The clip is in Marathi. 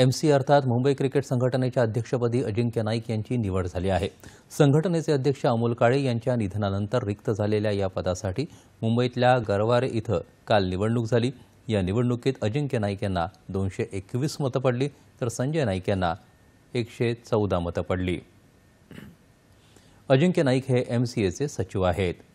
एम सी अर्थात मुंबई क्रिकेट संघटनेच्या अध्यक्षपदी अजिंक्य नाईक यांची निवड झाली आहे संघटनेचे अध्यक्ष अमोल काळे यांच्या निधनानंतर रिक्त झालेल्या या पदासाठी मुंबईतल्या गरवारे इथं काल निवडणूक झाली या निवडणुकीत अजिंक्य नाईक यांना दोनशे एकवीस मतं पडली तर संजय नाईक यांना एकशे चौदा मतं पडली अजिंक्य नाईक हे एम सी एचे सचिव आहेत